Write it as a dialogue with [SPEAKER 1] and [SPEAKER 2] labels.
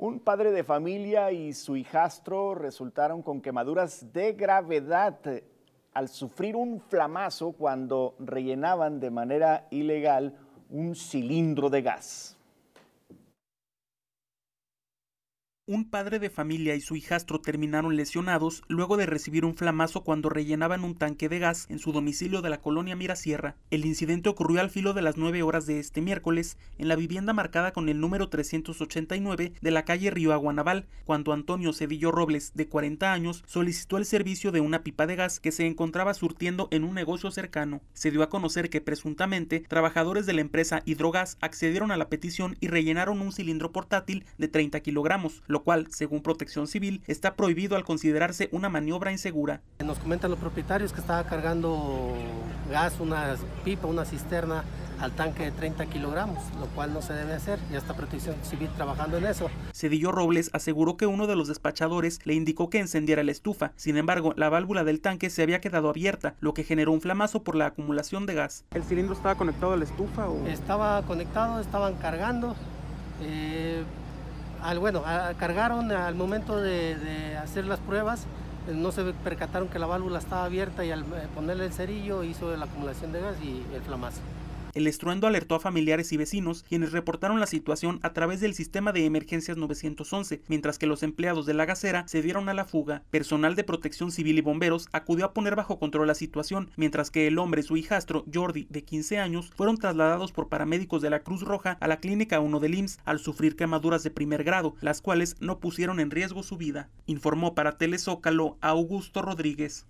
[SPEAKER 1] Un padre de familia y su hijastro resultaron con quemaduras de gravedad al sufrir un flamazo cuando rellenaban de manera ilegal un cilindro de gas.
[SPEAKER 2] Un padre de familia y su hijastro terminaron lesionados luego de recibir un flamazo cuando rellenaban un tanque de gas en su domicilio de la colonia Mirasierra. El incidente ocurrió al filo de las 9 horas de este miércoles en la vivienda marcada con el número 389 de la calle Río Aguanaval, cuando Antonio Cedillo Robles, de 40 años, solicitó el servicio de una pipa de gas que se encontraba surtiendo en un negocio cercano. Se dio a conocer que presuntamente trabajadores de la empresa Hidrogas accedieron a la petición y rellenaron un cilindro portátil de 30 kilogramos, lo cual, según Protección Civil, está prohibido al considerarse una maniobra insegura.
[SPEAKER 3] Nos comentan los propietarios que estaba cargando gas, una pipa, una cisterna al tanque de 30 kilogramos, lo cual no se debe hacer. Ya está Protección Civil trabajando en eso.
[SPEAKER 2] Cedillo Robles aseguró que uno de los despachadores le indicó que encendiera la estufa. Sin embargo, la válvula del tanque se había quedado abierta, lo que generó un flamazo por la acumulación de gas. ¿El cilindro estaba
[SPEAKER 3] conectado a la estufa? O... Estaba conectado, estaban cargando. Eh, bueno, cargaron al momento de, de, hacer las pruebas, eh, no se percataron que la válvula estaba abierta y al eh, ponerle el cerillo hizo la acumulación de gas y el flamazo.
[SPEAKER 2] El estruendo alertó a familiares y vecinos, quienes reportaron la situación a través del sistema de emergencias 911, mientras que los empleados de la gasera se dieron a la fuga. Personal de protección civil y bomberos acudió a poner bajo control la situación, mientras que el hombre y su hijastro, Jordi, de 15 años, fueron trasladados por paramédicos de la Cruz Roja a la Clínica 1 del IMSS al sufrir quemaduras de primer grado, las cuales no pusieron en riesgo su vida, informó para Telezócalo Augusto Rodríguez.